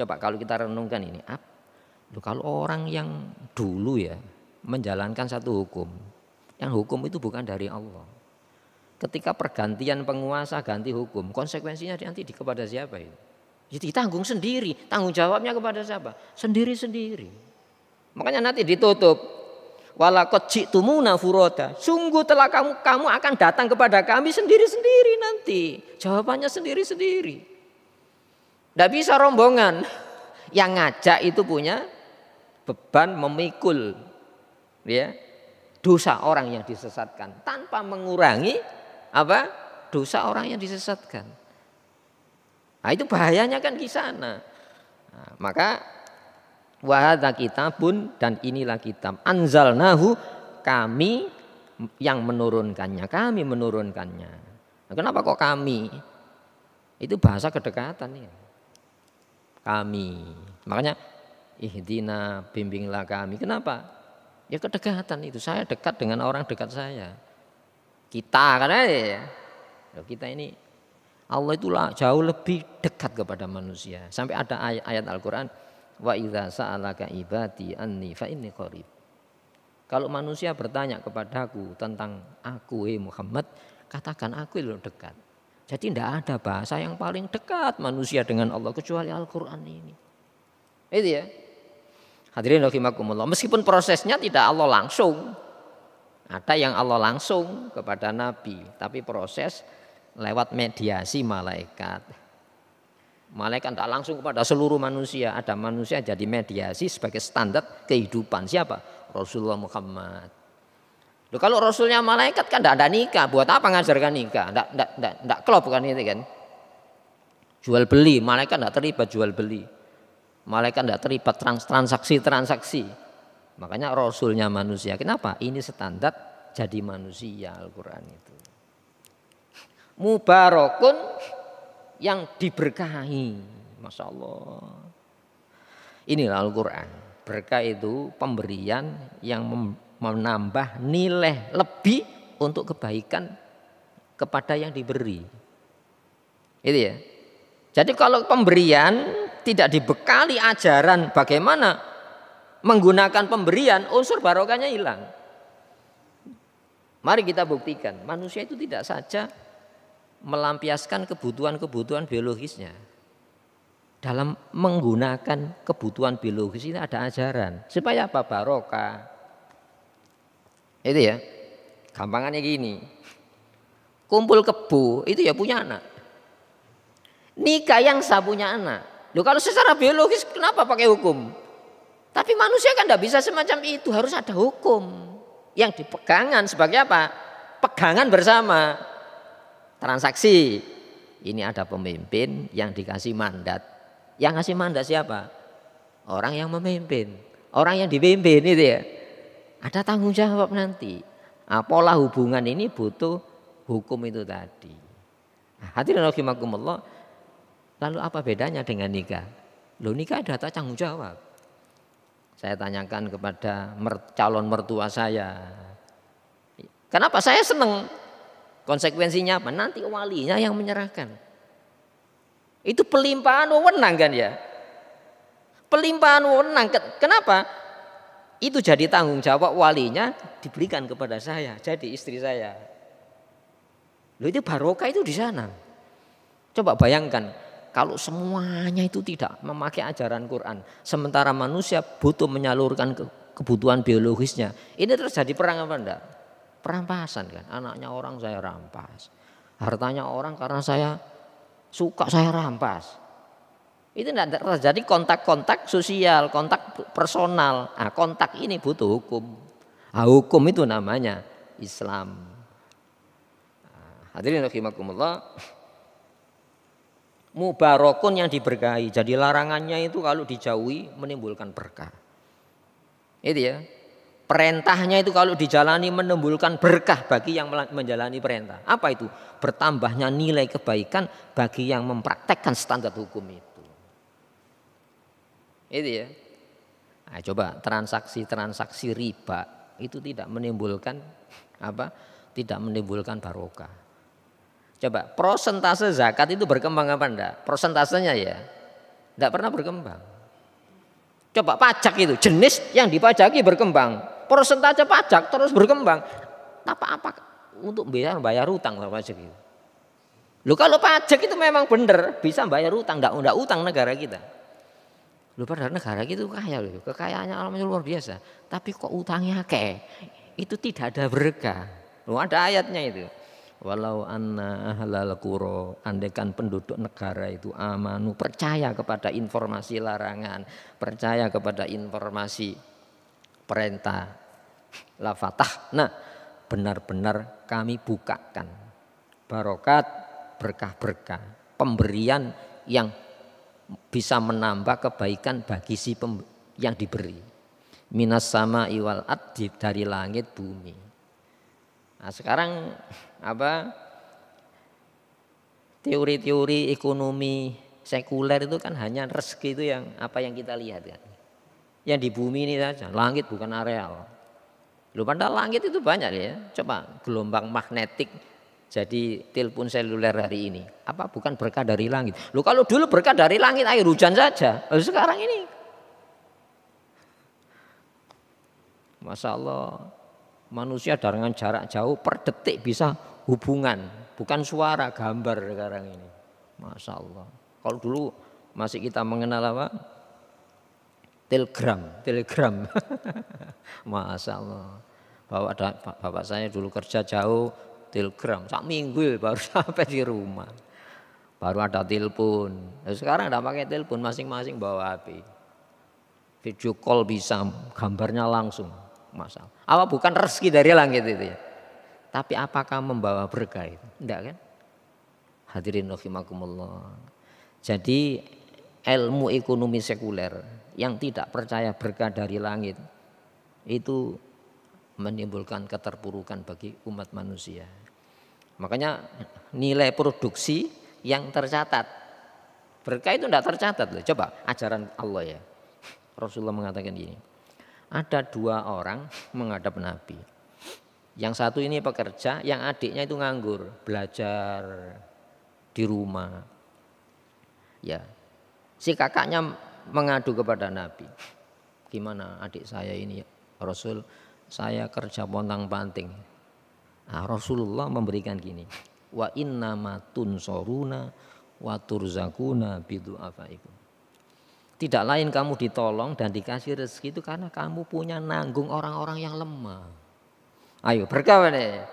Coba kalau kita renungkan ini, loh, kalau orang yang dulu ya menjalankan satu hukum, yang hukum itu bukan dari Allah. Ketika pergantian penguasa ganti hukum, konsekuensinya nanti di kepada siapa itu? Jadi ya tanggung sendiri, tanggung jawabnya kepada siapa? Sendiri-sendiri. Makanya nanti ditutup. Walakot jiktumuna furoda. Sungguh telah kamu kamu akan datang kepada kami sendiri-sendiri nanti. Jawabannya sendiri-sendiri. Tidak bisa rombongan. Yang ngajak itu punya beban memikul ya dosa orang yang disesatkan tanpa mengurangi apa dosa orang yang disesatkan. Nah, itu bahayanya kan di sana. Nah, maka wahada kitabun dan inilah kitab anzalnahu kami yang menurunkannya, kami menurunkannya. Nah, kenapa kok kami? Itu bahasa kedekatan ya kami. Makanya ihdina bimbinglah kami. Kenapa? Ya kedekatan itu. Saya dekat dengan orang dekat saya. Kita karena eh. ya. Loh, kita ini Allah itulah jauh lebih dekat kepada manusia. Sampai ada ayat, ayat Al-Qur'an wa idza sa'alaka ibadi anni fa inni qarib. Kalau manusia bertanya kepadaku tentang aku, eh Muhammad, katakan aku itu dekat. Jadi tidak ada bahasa yang paling dekat manusia dengan Allah kecuali Al-Quran ini. Itu ya. Hadirin rahimakumullah. Meskipun prosesnya tidak Allah langsung. Ada yang Allah langsung kepada Nabi. Tapi proses lewat mediasi malaikat. Malaikat tidak langsung kepada seluruh manusia. Ada manusia jadi mediasi sebagai standar kehidupan. Siapa? Rasulullah Muhammad. Loh, kalau Rasulnya malaikat kan tidak ada nikah. Buat apa ngajarkan nikah? Tidak tidak tidak tidak klop kan itu kan. Jual beli, malaikat tidak terlibat jual beli. Malaikat tidak terlibat trans transaksi transaksi. Makanya Rasulnya manusia. Kenapa? Ini standar jadi manusia Al-Quran itu. Mubarokun yang diberkahi. Masya Allah. Inilah Al-Quran. Berkah itu pemberian yang menambah nilai lebih untuk kebaikan kepada yang diberi. Itu ya. Jadi kalau pemberian tidak dibekali ajaran bagaimana menggunakan pemberian, unsur barokahnya hilang. Mari kita buktikan, manusia itu tidak saja melampiaskan kebutuhan-kebutuhan biologisnya. Dalam menggunakan kebutuhan biologis ini ada ajaran. Supaya apa? Barokah. Itu ya. Gampangannya gini. Kumpul kebu itu ya punya anak. Nikah yang sah punya anak. Loh kalau secara biologis kenapa pakai hukum? Tapi manusia kan tidak bisa semacam itu. Harus ada hukum. Yang dipegangan sebagai apa? Pegangan bersama. Transaksi. Ini ada pemimpin yang dikasih mandat. Yang kasih mandat siapa? Orang yang memimpin. Orang yang dipimpin itu ya. Ada tanggung jawab nanti. Nah, pola hubungan ini butuh hukum itu tadi. Hati nah, Hadirin rahimakumullah. Lalu apa bedanya dengan nikah? Lo nikah ada tanggung jawab. Saya tanyakan kepada calon mertua saya. Kenapa saya senang? Konsekuensinya apa? Nanti walinya yang menyerahkan. Itu pelimpahan wewenang kan ya? Pelimpahan wewenang. Kenapa? itu jadi tanggung jawab walinya diberikan kepada saya, jadi istri saya. lo itu barokah itu di sana. Coba bayangkan, kalau semuanya itu tidak memakai ajaran Quran, sementara manusia butuh menyalurkan ke kebutuhan biologisnya. Ini terus jadi perang apa enggak? Perampasan kan, anaknya orang saya rampas. Hartanya orang karena saya suka saya rampas. Itu tidak terjadi kontak-kontak sosial, kontak personal. Nah, kontak ini butuh hukum. Nah, hukum itu namanya Islam. Nah, hadirin rahimakumullah. Mubarakun yang diberkahi. Jadi larangannya itu kalau dijauhi menimbulkan berkah. Itu ya. Perintahnya itu kalau dijalani menimbulkan berkah bagi yang menjalani perintah. Apa itu? Bertambahnya nilai kebaikan bagi yang mempraktekkan standar hukum itu. Itu ya. Nah, coba transaksi-transaksi riba itu tidak menimbulkan apa? Tidak menimbulkan barokah. Coba prosentase zakat itu berkembang apa enggak? Prosentasenya ya. Enggak pernah berkembang. Coba pajak itu jenis yang dipajaki berkembang, prosentase pajak terus berkembang. Tapi apa untuk bayar bayar utang pajak itu? Luka kalau pajak itu memang benar bisa bayar utang, enggak, enggak utang negara kita. Lu pada negara gitu kaya loh, kekayaannya alamnya luar biasa. Tapi kok utangnya kek Itu tidak ada berkah. Lu ada ayatnya itu. Walau anna ahlal kuro, andekan penduduk negara itu amanu, percaya kepada informasi larangan, percaya kepada informasi perintah, la Nah, benar-benar kami bukakan barokat, berkah-berkah, pemberian yang bisa menambah kebaikan bagi si yang diberi. Minas sama iwal adib dari langit bumi. Nah sekarang apa teori-teori ekonomi sekuler itu kan hanya rezeki itu yang apa yang kita lihat kan. Yang di bumi ini saja, langit bukan areal. Lu pada langit itu banyak ya. Coba gelombang magnetik jadi telepon seluler hari ini apa bukan berkah dari langit? Lo kalau dulu berkah dari langit air hujan saja. Lalu sekarang ini Masya Allah manusia dengan jarak jauh per detik bisa hubungan bukan suara gambar sekarang ini Masya Allah kalau dulu masih kita mengenal apa telegram telegram Masya Allah bapak, bapak saya dulu kerja jauh telegram. Sak minggu ya, baru sampai di rumah. Baru ada telepon. Nah, sekarang ada pakai telepon masing-masing bawa HP. Video call bisa, gambarnya langsung. Masalah. Apa bukan rezeki dari langit itu ya? Tapi apakah membawa berkah itu? Enggak kan? Hadirin rahimakumullah. Jadi ilmu ekonomi sekuler yang tidak percaya berkah dari langit itu menimbulkan keterpurukan bagi umat manusia. Makanya nilai produksi yang tercatat. Berkah itu tidak tercatat. Loh. Coba ajaran Allah ya. Rasulullah mengatakan gini. Ada dua orang menghadap Nabi. Yang satu ini pekerja, yang adiknya itu nganggur. Belajar di rumah. Ya, Si kakaknya mengadu kepada Nabi. Gimana adik saya ini ya? Rasul saya kerja pontang panting. Nah, Rasulullah memberikan gini, wa inna matun soruna wa turzakuna bidu'afaikum. Tidak lain kamu ditolong dan dikasih rezeki itu karena kamu punya nanggung orang-orang yang lemah. Ayo berkawan ya.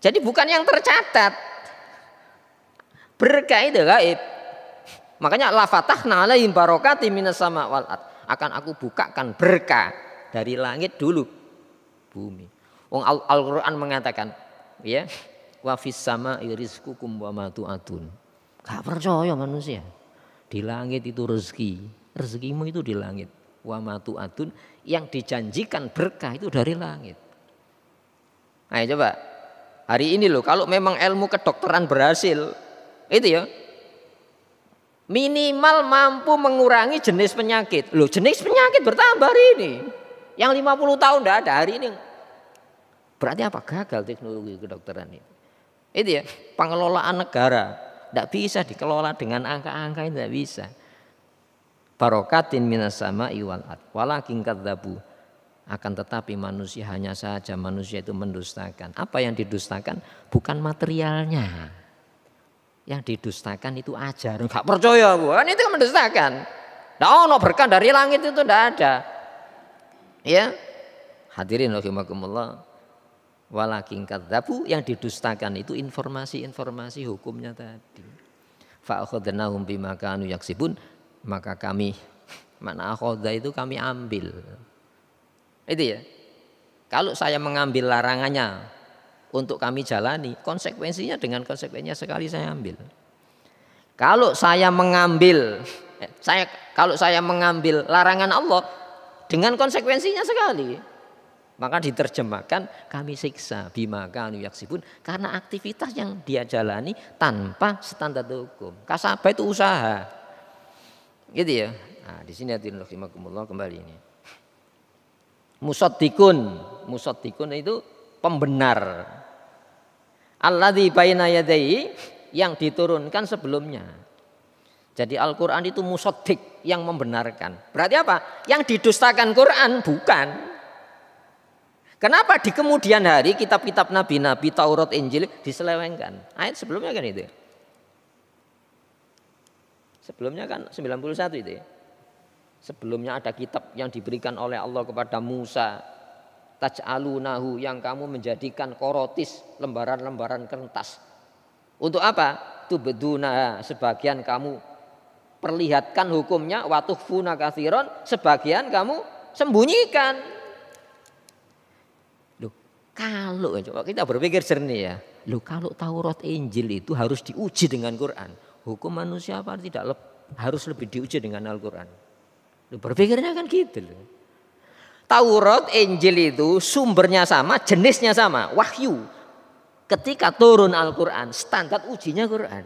Jadi bukan yang tercatat. Berkah itu gaib. Makanya la fatahna alaihim barokati minas sama wal Akan aku bukakan berkah dari langit dulu bumi. Wong Al-Qur'an mengatakan, ya, wa fis sama irizkukum wa atun. Gak percaya manusia. Di langit itu rezeki, rezekimu itu di langit. Wa atun yang dijanjikan berkah itu dari langit. Ayo coba hari ini loh kalau memang ilmu kedokteran berhasil itu ya minimal mampu mengurangi jenis penyakit. Loh, jenis penyakit bertambah hari ini. Yang 50 tahun tidak ada hari ini. Berarti apa? Gagal teknologi kedokteran ini? Itu ya, pengelolaan negara. Tidak bisa dikelola dengan angka-angka itu tidak bisa. Barokatin minas sama iwal ad. Walakin kadzabu. Akan tetapi manusia hanya saja manusia itu mendustakan. Apa yang didustakan bukan materialnya. Yang didustakan itu ajar Enggak percaya gua, kan ini itu kan mendustakan. Tidak no berkah dari langit itu tidak ada. Ya. Hadirin rahimakumullah. Walakin kadzabu yang didustakan itu informasi-informasi hukumnya tadi. akhadnahum bima kanu yaksibun, maka kami mana akhadha itu kami ambil. Itu ya. Kalau saya mengambil larangannya untuk kami jalani, konsekuensinya dengan konsekuensinya sekali saya ambil. Kalau saya mengambil eh, saya kalau saya mengambil larangan Allah, dengan konsekuensinya sekali. Maka diterjemahkan kami siksa bima kanu yaksibun karena aktivitas yang dia jalani tanpa standar hukum. Kasabah itu usaha. Gitu ya. Nah, di sini hadirin rahimakumullah kembali ini. Musaddiqun, musaddiqun itu pembenar. Alladzi baina yadayhi yang diturunkan sebelumnya. Jadi Al-Quran itu musodik yang membenarkan. Berarti apa? Yang didustakan Quran bukan. Kenapa di kemudian hari kitab-kitab nabi-nabi, Taurat, Injil diselewengkan? Ayat sebelumnya kan itu. Ya? Sebelumnya kan 91 itu ya? Sebelumnya ada kitab yang diberikan oleh Allah kepada Musa. Taj'alunahu yang kamu menjadikan korotis lembaran-lembaran kertas. Untuk apa? Tubeduna sebagian kamu perlihatkan hukumnya funa kasiron sebagian kamu sembunyikan lu kalau coba kita berpikir jernih ya lu kalau Taurat Injil itu harus diuji dengan Quran hukum manusia apa tidak le harus lebih diuji dengan Al-Quran lu berpikirnya kan gitu loh Taurat Injil itu sumbernya sama jenisnya sama wahyu ketika turun Al-Quran standar ujinya Quran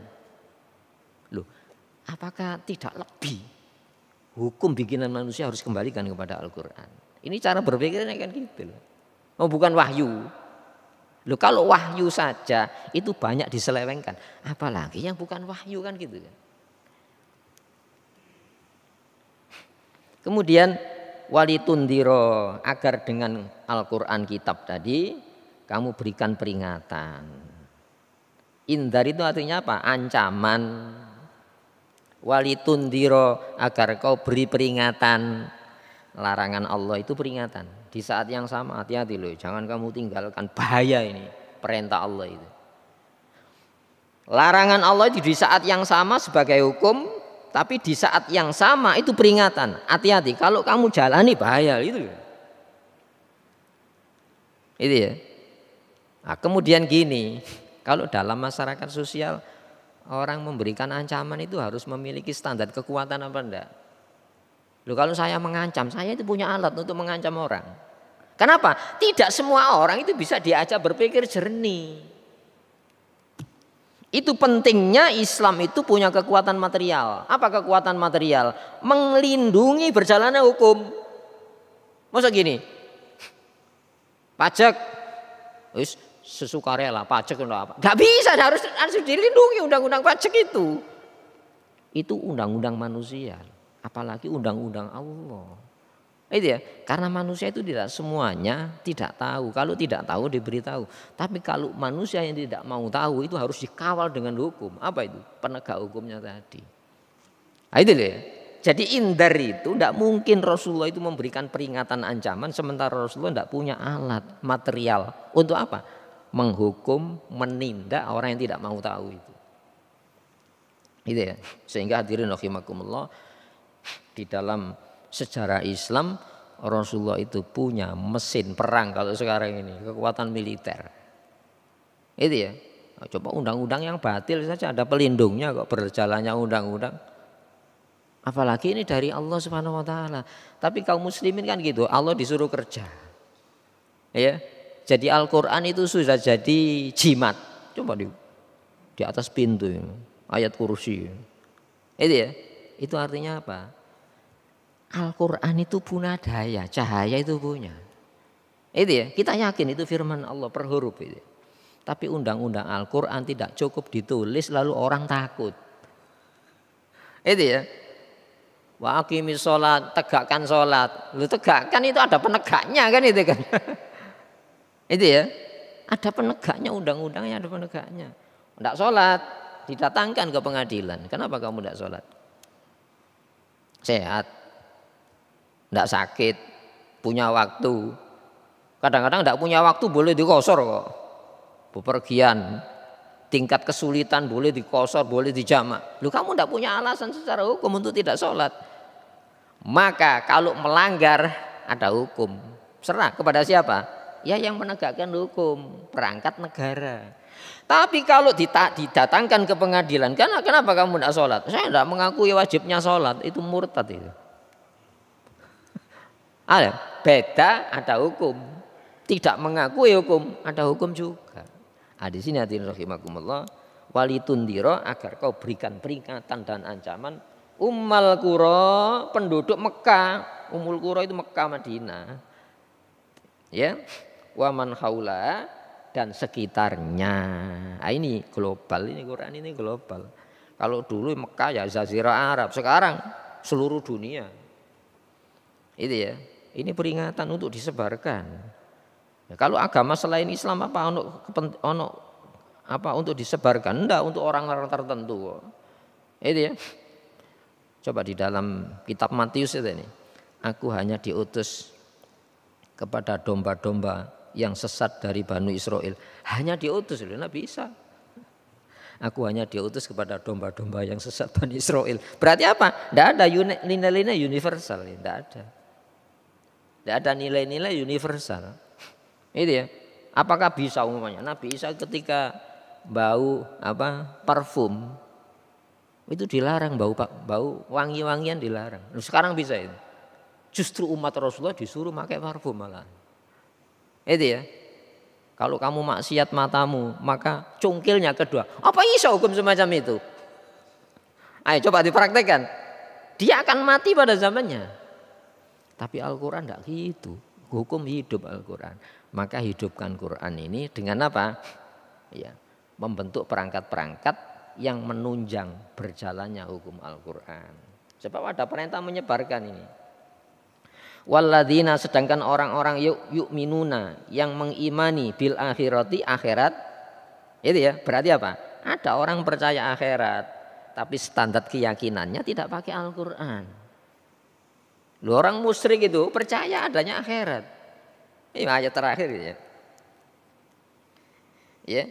Apakah tidak lebih hukum bikinan manusia harus kembalikan kepada Al-Quran? Ini cara berpikirnya kan gitu loh. Oh bukan wahyu. Loh kalau wahyu saja itu banyak diselewengkan. Apalagi yang bukan wahyu kan gitu kan. Kemudian walitundiro agar dengan Al-Quran kitab tadi kamu berikan peringatan. Indar itu artinya apa? Ancaman, Walitundiro agar kau beri peringatan. Larangan Allah itu peringatan. Di saat yang sama hati-hati loh, jangan kamu tinggalkan bahaya ini perintah Allah itu. Larangan Allah itu di saat yang sama sebagai hukum, tapi di saat yang sama itu peringatan. Hati-hati kalau kamu jalani bahaya itu. Itu ya. Nah, kemudian gini, kalau dalam masyarakat sosial orang memberikan ancaman itu harus memiliki standar kekuatan apa enggak? Loh kalau saya mengancam, saya itu punya alat untuk mengancam orang. Kenapa? Tidak semua orang itu bisa diajak berpikir jernih. Itu pentingnya Islam itu punya kekuatan material. Apa kekuatan material? Melindungi berjalannya hukum. Masa gini? Pajak sesuka rela pajak untuk apa? Gak bisa, harus harus dilindungi undang-undang pajak itu. Itu undang-undang manusia, apalagi undang-undang Allah. Itu ya, karena manusia itu tidak semuanya tidak tahu. Kalau tidak tahu diberitahu. Tapi kalau manusia yang tidak mau tahu itu harus dikawal dengan hukum. Apa itu? Penegak hukumnya tadi. Nah, itu ya. Jadi indar itu tidak mungkin Rasulullah itu memberikan peringatan ancaman sementara Rasulullah tidak punya alat material untuk apa? menghukum, menindak orang yang tidak mau tahu itu. Gitu ya. Sehingga hadirin rahimakumullah di dalam sejarah Islam Rasulullah itu punya mesin perang kalau sekarang ini, kekuatan militer. Itu ya. Nah, coba undang-undang yang batil saja ada pelindungnya kok berjalannya undang-undang. Apalagi ini dari Allah Subhanahu wa taala. Tapi kaum muslimin kan gitu, Allah disuruh kerja. Ya, jadi Al-Quran itu sudah jadi jimat. Coba di, di atas pintu, ayat kursi. Itu ya. Itu artinya apa? Al-Quran itu punya daya, cahaya itu punya. Itu ya, kita yakin itu firman Allah per huruf itu. Tapi undang-undang Al-Quran tidak cukup ditulis lalu orang takut. Itu ya. Wa akimis sholat, tegakkan sholat. Lu tegakkan itu ada penegaknya kan itu kan. Itu ya. Ada penegaknya undang-undangnya ada penegaknya. Tidak sholat didatangkan ke pengadilan. Kenapa kamu tidak sholat? Sehat, tidak sakit, punya waktu. Kadang-kadang tidak punya waktu boleh dikosor kok. Bepergian, tingkat kesulitan boleh dikosor, boleh dijamak. Lu kamu tidak punya alasan secara hukum untuk tidak sholat. Maka kalau melanggar ada hukum. Serah kepada siapa? ya yang menegakkan hukum, perangkat negara. Tapi kalau ditak, didatangkan ke pengadilan, karena kenapa kamu tidak sholat? Saya tidak mengakui wajibnya sholat, itu murtad itu. Ada ah, ya, beda, ada hukum. Tidak mengakui hukum, ada hukum juga. Nah, di sini hadirin rahimakumullah, walitundiro agar kau berikan peringatan dan ancaman Ummal kuro penduduk Mekah, Umul kuro itu Mekah Madinah. Ya waman haula dan sekitarnya. Nah, ini global, ini Quran ini global. Kalau dulu Mekah ya Zazira Arab, sekarang seluruh dunia. Itu ya. Ini peringatan untuk disebarkan. Ya, kalau agama selain Islam apa ono ono apa untuk disebarkan? Enggak untuk orang-orang tertentu. Itu ya. Coba di dalam kitab Matius itu ini. Aku hanya diutus kepada domba-domba yang sesat dari Banu Israel. Hanya diutus oleh Nabi bisa. Aku hanya diutus kepada domba-domba yang sesat Bani Israel. Berarti apa? Tidak ada nilai-nilai universal, tidak ada. Tidak ada nilai-nilai universal. Itu ya. Apakah bisa umumnya? Nabi Isa ketika bau apa parfum itu dilarang bau bau wangi-wangian dilarang. Sekarang bisa itu. Justru umat Rasulullah disuruh pakai parfum malah. Itu ya. Kalau kamu maksiat matamu, maka cungkilnya kedua. Apa iso hukum semacam itu? Ayo coba dipraktekkan. Dia akan mati pada zamannya. Tapi Al-Quran tidak gitu. Hukum hidup Al-Quran. Maka hidupkan Quran ini dengan apa? Ya, membentuk perangkat-perangkat yang menunjang berjalannya hukum Al-Quran. Sebab ada perintah menyebarkan ini. Walladzina sedangkan orang-orang yuk yuk minuna yang mengimani bil akhirati akhirat itu ya berarti apa? Ada orang percaya akhirat tapi standar keyakinannya tidak pakai Al-Qur'an. Lu orang musyrik itu percaya adanya akhirat. Ini ayat terakhir ya. Ya.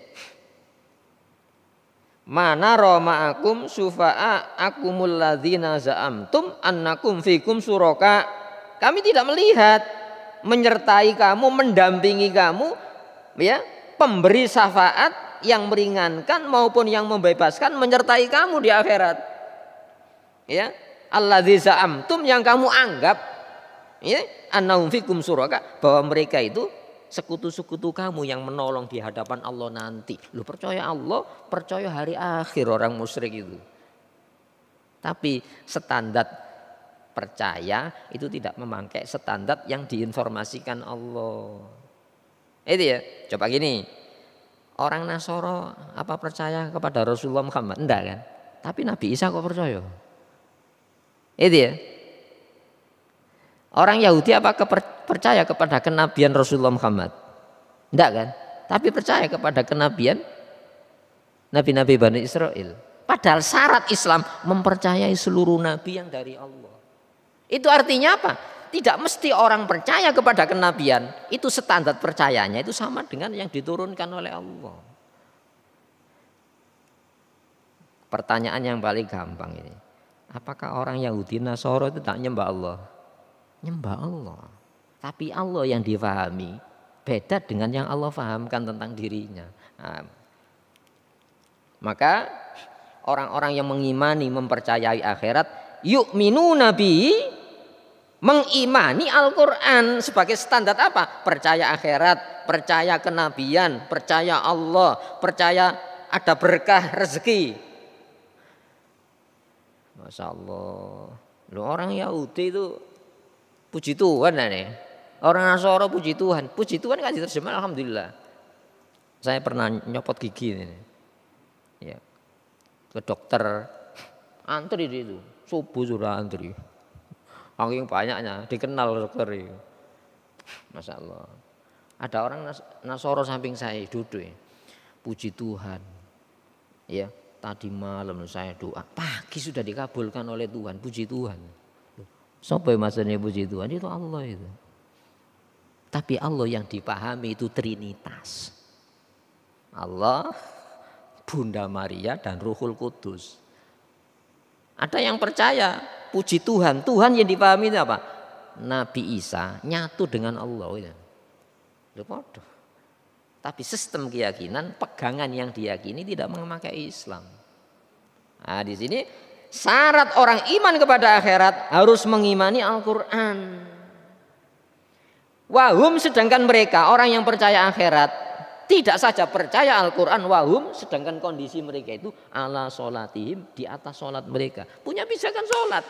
Mana akum sufa'a akumul ladzina za'amtum annakum fikum suroka. Kami tidak melihat menyertai kamu, mendampingi kamu, ya, pemberi syafaat yang meringankan maupun yang membebaskan menyertai kamu di akhirat. Ya, Allah za'amtum yang kamu anggap ya, annahum fikum suraka bahwa mereka itu sekutu-sekutu kamu yang menolong di hadapan Allah nanti. Lu percaya Allah, percaya hari akhir orang musyrik itu. Tapi standar percaya itu tidak memakai standar yang diinformasikan Allah. Itu ya. Coba gini. Orang Nasoro apa percaya kepada Rasulullah Muhammad? Enggak kan? Tapi Nabi Isa kok percaya? Itu ya. Orang Yahudi apa percaya kepada kenabian Rasulullah Muhammad? Enggak kan? Tapi percaya kepada kenabian nabi-nabi Bani Israel. Padahal syarat Islam mempercayai seluruh nabi yang dari Allah. Itu artinya apa? Tidak mesti orang percaya kepada kenabian. Itu standar percayanya itu sama dengan yang diturunkan oleh Allah. Pertanyaan yang paling gampang ini. Apakah orang Yahudi Nasoro itu tak nyembah Allah? Nyembah Allah. Tapi Allah yang difahami beda dengan yang Allah fahamkan tentang dirinya. Nah, maka orang-orang yang mengimani, mempercayai akhirat, yuk minu nabi mengimani Al-Quran sebagai standar apa? Percaya akhirat, percaya kenabian, percaya Allah, percaya ada berkah rezeki. Masya Allah. Lu orang Yahudi itu puji Tuhan nih. Orang Nasoro puji Tuhan. Puji Tuhan kan diterjemah Alhamdulillah. Saya pernah nyopot gigi ini. Ya. Ke dokter antri di itu. Subuh sudah antri. Saking banyaknya dikenal dokter itu. Masya Allah. Ada orang Nasoro samping saya duduk. Ya. Puji Tuhan. Ya, tadi malam saya doa, pagi sudah dikabulkan oleh Tuhan. Puji Tuhan. Sopai maksudnya puji Tuhan itu Allah itu. Tapi Allah yang dipahami itu Trinitas. Allah, Bunda Maria dan Ruhul Kudus. Ada yang percaya, puji Tuhan. Tuhan yang dipahami itu apa? Nabi Isa nyatu dengan Allah. Waduh! Gitu. Tapi sistem keyakinan, pegangan yang diyakini tidak memakai Islam. Nah, di sini syarat orang iman kepada akhirat harus mengimani Al-Qur'an. Wahum sedangkan mereka orang yang percaya akhirat tidak saja percaya Al-Quran wahum sedangkan kondisi mereka itu ala solatihim di atas solat mereka punya bisa kan solat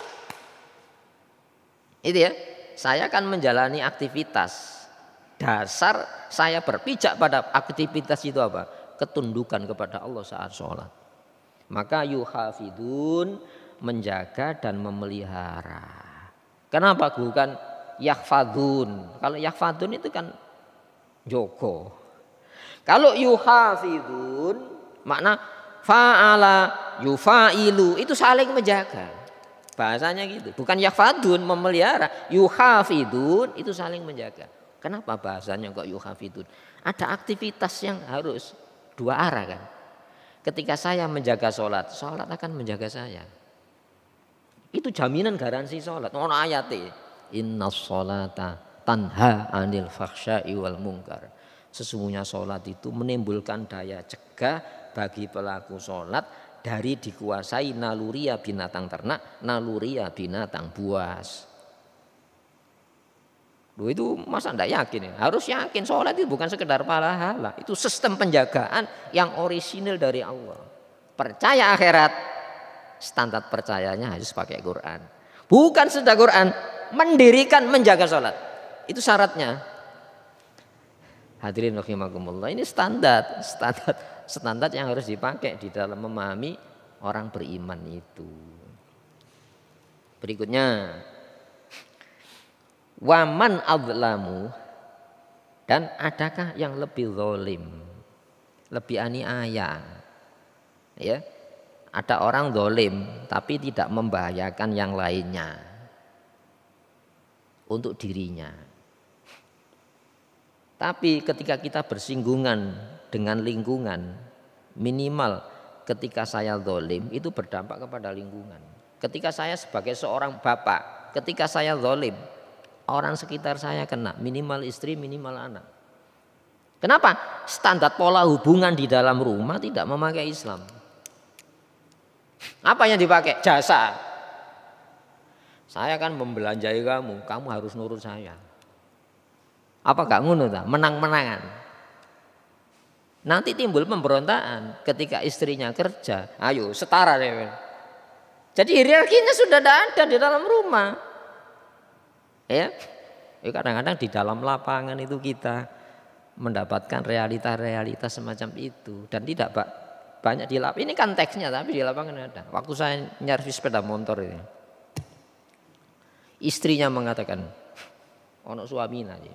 itu ya saya akan menjalani aktivitas dasar saya berpijak pada aktivitas itu apa ketundukan kepada Allah saat solat. maka yuhafidun menjaga dan memelihara kenapa bukan yahfadun kalau yahfadun itu kan joko. Kalau yuhafidun makna faala yufailu itu saling menjaga. Bahasanya gitu. Bukan yafadun memelihara, yuhafidun itu saling menjaga. Kenapa bahasanya kok yuhafidun? Ada aktivitas yang harus dua arah kan. Ketika saya menjaga sholat, sholat akan menjaga saya. Itu jaminan garansi sholat. Ono ayat Inna sholata tanha anil fakhsyai wal mungkar. Sesungguhnya sholat itu menimbulkan daya cegah bagi pelaku sholat dari dikuasai naluria binatang ternak, naluria binatang buas. Lu itu masa ndak yakin ya? Harus yakin sholat itu bukan sekedar pahala, itu sistem penjagaan yang orisinil dari Allah. Percaya akhirat, standar percayanya harus pakai Quran. Bukan sudah Quran, mendirikan menjaga sholat. Itu syaratnya. Hadirin rahimakumullah. Ini standar, standar standar yang harus dipakai di dalam memahami orang beriman itu. Berikutnya waman adlamu dan adakah yang lebih zalim? Lebih aniaya. Ya. Ada orang zalim tapi tidak membahayakan yang lainnya untuk dirinya. Tapi ketika kita bersinggungan dengan lingkungan, minimal ketika saya zolim itu berdampak kepada lingkungan. Ketika saya sebagai seorang bapak, ketika saya zolim, orang sekitar saya kena, minimal istri, minimal anak. Kenapa? Standar pola hubungan di dalam rumah tidak memakai Islam. Apa yang dipakai? Jasa. Saya kan membelanjai kamu, kamu harus nurut saya. Apa gak ngono ta? Menang-menangan. Nanti timbul pemberontakan ketika istrinya kerja. Ayo, setara deh. Jadi hierarkinya sudah tidak ada di dalam rumah. Ya? ya, kadang-kadang di dalam lapangan itu kita mendapatkan realita-realita semacam itu dan tidak banyak di lapangan. Ini kan teksnya tapi di lapangan ada. Waktu saya nyarvis sepeda motor ini istrinya mengatakan, ono suaminya. nanti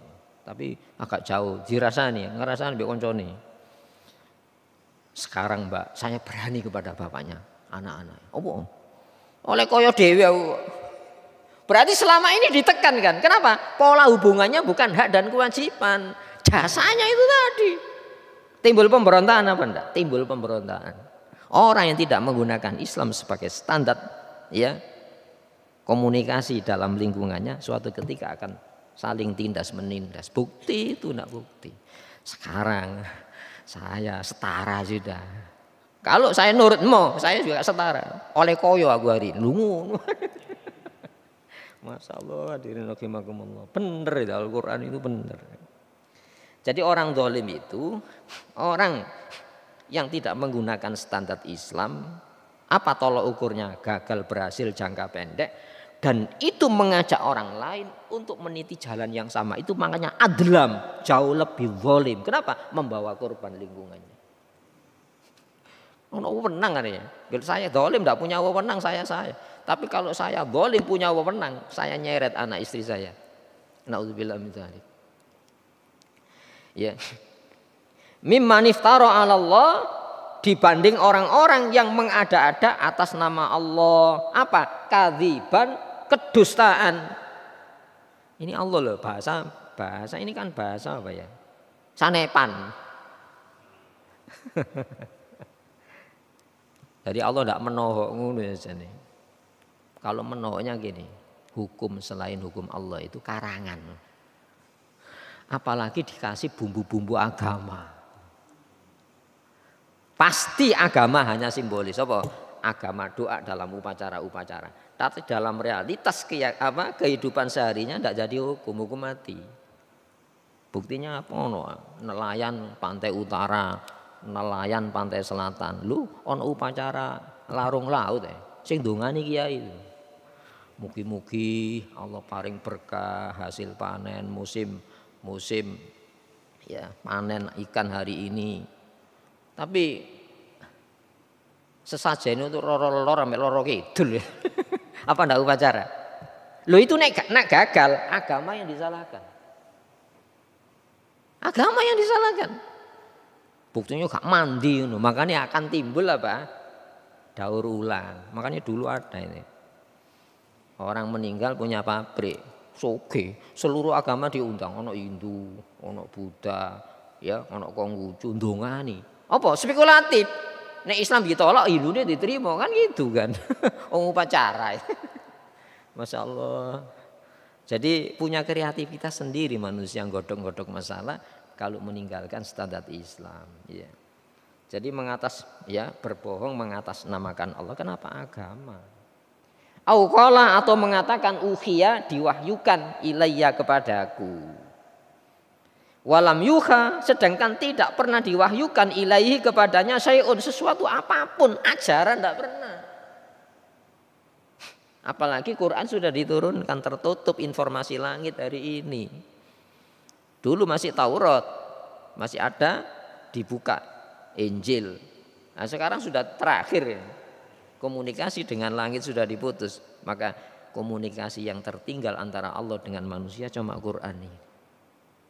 tapi agak jauh dirasani ngerasani mbek koncone sekarang mbak saya berani kepada bapaknya anak-anak opo oleh koyo dewi aku berarti selama ini ditekan kan kenapa pola hubungannya bukan hak dan kewajiban jasanya itu tadi timbul pemberontakan apa enggak timbul pemberontakan orang yang tidak menggunakan Islam sebagai standar ya komunikasi dalam lingkungannya suatu ketika akan saling tindas menindas. Bukti itu nak bukti. Sekarang saya setara sudah. Kalau saya nurut mau, saya juga setara. Oleh koyo aku hari nunggu Lungu. Masya Allah, hadirin rahimakumullah. bener itu Al-Quran itu bener Jadi orang dolim itu orang yang tidak menggunakan standar Islam. Apa tolok ukurnya? Gagal berhasil jangka pendek dan itu mengajak orang lain untuk meniti jalan yang sama. Itu makanya adlam jauh lebih volume. Kenapa? Membawa korban lingkungannya. Ono wewenang kan ya. Saya dolim tidak punya wewenang saya saya. Tapi kalau saya dolim punya wewenang, saya nyeret anak istri saya. naudzubillah min dzalik. Ya. Mimman taro Allah dibanding orang-orang yang mengada-ada atas nama Allah. Apa? Kadziban kedustaan. Ini Allah loh bahasa bahasa ini kan bahasa apa ya? Sanepan. Jadi Allah tidak menohok ngono ya, ya Kalau menohoknya gini, hukum selain hukum Allah itu karangan. Apalagi dikasih bumbu-bumbu agama. Pasti agama hanya simbolis apa? Agama doa dalam upacara-upacara tapi dalam realitas ke, apa kehidupan seharinya tidak jadi hukum, hukum mati. Buktinya apa ono? Nelayan pantai utara, nelayan pantai selatan. Lu on upacara larung laut ya. Sing dungani kiai itu. Mugi-mugi Allah paring berkah hasil panen musim musim ya panen ikan hari ini. Tapi sesajen itu loro lor sampai loro kidul ya. apa ndak upacara? Lo itu nek, nek gagal, agama yang disalahkan. Agama yang disalahkan. Buktinya gak mandi, no. makanya akan timbul apa? Daur ulang. Makanya dulu ada ini. Orang meninggal punya pabrik, soge, seluruh agama diundang, ono Hindu, ono Buddha, ya, ono Konghucu, dongani. Apa? Spekulatif. Nek Islam ditolak, ilu ya dia diterima kan gitu kan. Om upacara. Masya Allah. Jadi punya kreativitas sendiri manusia yang godok-godok masalah kalau meninggalkan standar Islam. Ya. Jadi mengatas ya berbohong mengatasnamakan Allah kenapa agama? Aukola atau mengatakan uhiya diwahyukan ilayya kepadaku. Walam yuha sedangkan tidak pernah diwahyukan ilahi kepadanya syai'un sesuatu apapun ajaran tidak pernah. Apalagi Quran sudah diturunkan tertutup informasi langit hari ini. Dulu masih Taurat, masih ada dibuka Injil. Nah, sekarang sudah terakhir ya. Komunikasi dengan langit sudah diputus. Maka komunikasi yang tertinggal antara Allah dengan manusia cuma Quran ini.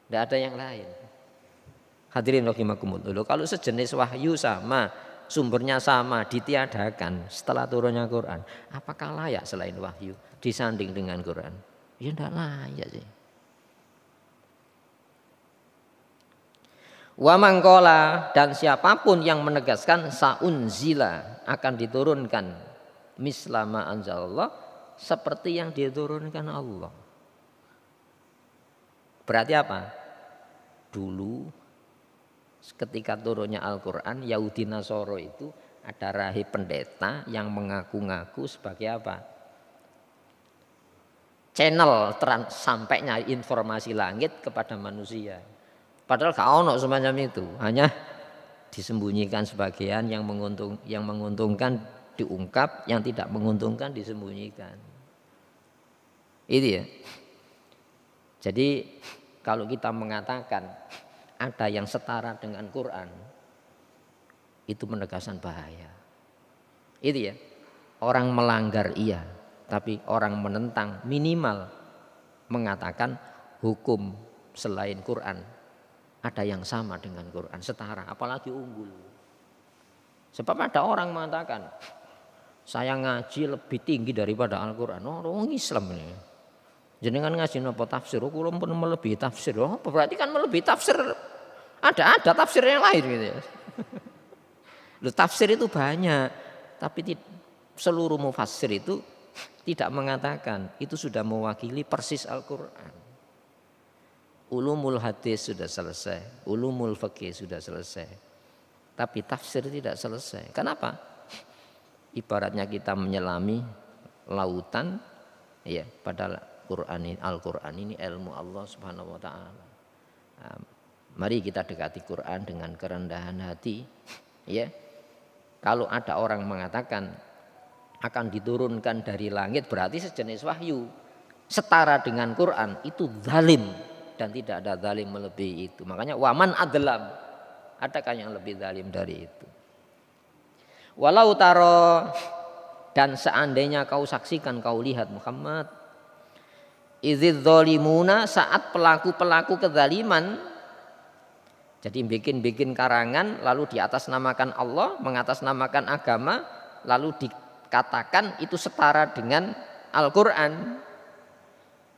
Tidak ada yang lain. Hadirin rahimakumullah. Kalau sejenis wahyu sama, sumbernya sama, ditiadakan setelah turunnya Quran, apakah layak selain wahyu disanding dengan Quran? Ya tidak layak sih. Wa mangkola dan siapapun yang menegaskan saunzila akan diturunkan mislama anzalallah seperti yang diturunkan Allah. Berarti apa? Dulu ketika turunnya Al-Quran Yahudi Nasoro itu ada rahib pendeta yang mengaku-ngaku sebagai apa? Channel trans, sampainya informasi langit kepada manusia. Padahal gak ono semacam itu, hanya disembunyikan sebagian yang menguntung yang menguntungkan diungkap, yang tidak menguntungkan disembunyikan. Itu ya. Jadi kalau kita mengatakan ada yang setara dengan Quran, itu penegasan bahaya. Itu ya, orang melanggar iya, tapi orang menentang minimal mengatakan hukum selain Quran ada yang sama dengan Quran, setara, apalagi unggul. Sebab ada orang mengatakan, saya ngaji lebih tinggi daripada Al-Quran. Oh, orang Islam ini. Jadi Jenengan ngasih nopo tafsir, oh, kula pun melebihi tafsir. Oh, berarti kan melebihi tafsir. Ada ada tafsir yang lain gitu ya. Loh, tafsir itu banyak, tapi seluruh mufassir itu tidak mengatakan itu sudah mewakili persis Al-Qur'an. Ulumul hadis sudah selesai, ulumul fikih sudah selesai. Tapi tafsir tidak selesai. Kenapa? Ibaratnya kita menyelami lautan ya padahal Quran ini Al-Qur'an ini ilmu Allah Subhanahu wa taala. Mari kita dekati Quran dengan kerendahan hati, ya. Kalau ada orang mengatakan akan diturunkan dari langit berarti sejenis wahyu setara dengan Quran itu zalim dan tidak ada zalim melebihi itu. Makanya waman adlam adakah yang lebih zalim dari itu? Walau taro dan seandainya kau saksikan kau lihat Muhammad Izid saat pelaku-pelaku kezaliman jadi bikin-bikin karangan lalu di atas namakan Allah, mengatasnamakan agama, lalu dikatakan itu setara dengan Al-Qur'an.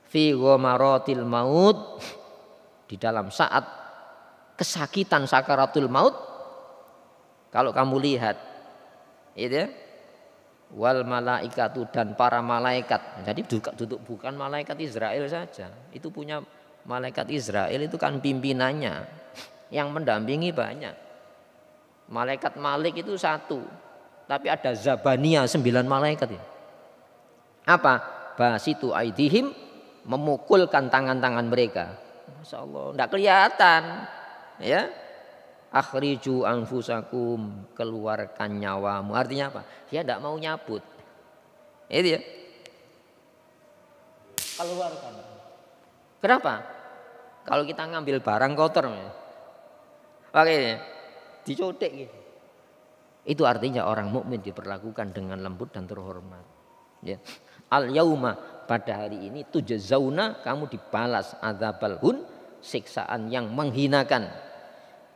Fi ghamaratil maut di dalam saat kesakitan sakaratul maut kalau kamu lihat itu ya wal malaikatu dan para malaikat. Jadi duduk bukan malaikat Israel saja, itu punya malaikat Israel itu kan pimpinannya yang mendampingi banyak. Malaikat Malik itu satu, tapi ada Zabania sembilan malaikat ya. Apa? Basitu aidihim memukulkan tangan-tangan mereka. Masya Allah, tidak kelihatan. Ya, akhriju anfusakum keluarkan nyawamu artinya apa dia tidak mau nyabut itu ya keluarkan kenapa kalau kita ngambil barang kotor ya. ini ya. dicodek. gitu itu artinya orang mukmin diperlakukan dengan lembut dan terhormat ya al yauma pada hari ini tujuh zauna kamu dibalas adzabal hun siksaan yang menghinakan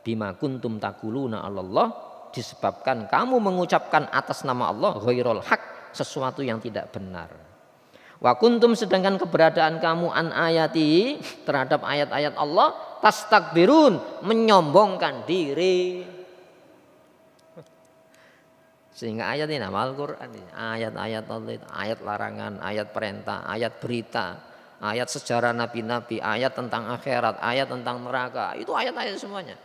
bima kuntum takuluna Allah disebabkan kamu mengucapkan atas nama Allah ghairul hak sesuatu yang tidak benar. Wa kuntum sedangkan keberadaan kamu an ayati terhadap ayat-ayat Allah tas takbirun menyombongkan diri. Sehingga ayat ini nama Al-Quran Ayat-ayat Allah ayat larangan, ayat perintah, ayat berita Ayat sejarah nabi-nabi, ayat tentang akhirat, ayat tentang neraka Itu ayat-ayat semuanya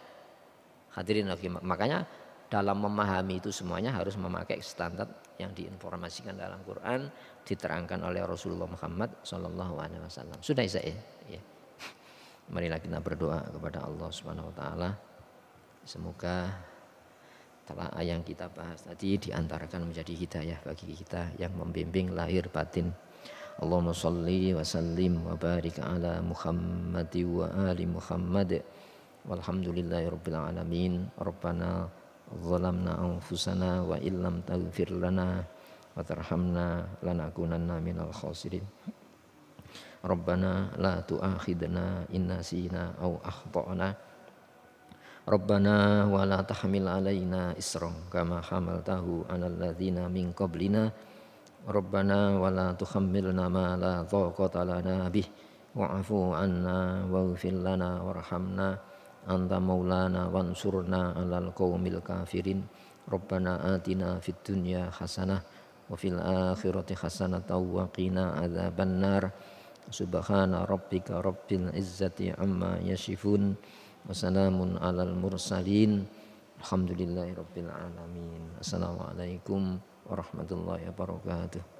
Hadirin lagi makanya dalam memahami itu semuanya harus memakai standar yang diinformasikan dalam Quran diterangkan oleh Rasulullah Muhammad Shallallahu Alaihi Wasallam. Sudah saya. Ya. Marilah kita berdoa kepada Allah Subhanahu Wa Taala. Semoga telah yang kita bahas tadi diantarkan menjadi hidayah bagi kita yang membimbing lahir batin. Allahumma salli wa sallim wa barik ala Muhammad wa ali Muhammad. Walhamdulillahirabbil alamin. Rabbana zalamna anfusana wa illam taghfir lana wa tarhamna lanakunanna minal khasirin. Rabbana la tu'akhidna in nasina aw akhtana. Rabbana wa la tahmil alaina isran kama hamaltahu alal ladzina min qablina Rabbana wa la tuhammilna ma la taqata lana bih wa'fu anna waghfir lana warhamna anta maulana wansurna alal qaumil kafirin rabbana atina fid dunya hasanah wa fil akhirati hasanatan wa qina adzabannar subhana rabbika rabbil izzati amma yasifun wa salamun alal mursalin alhamdulillahi rabbil alamin assalamualaikum warahmatullahi wabarakatuh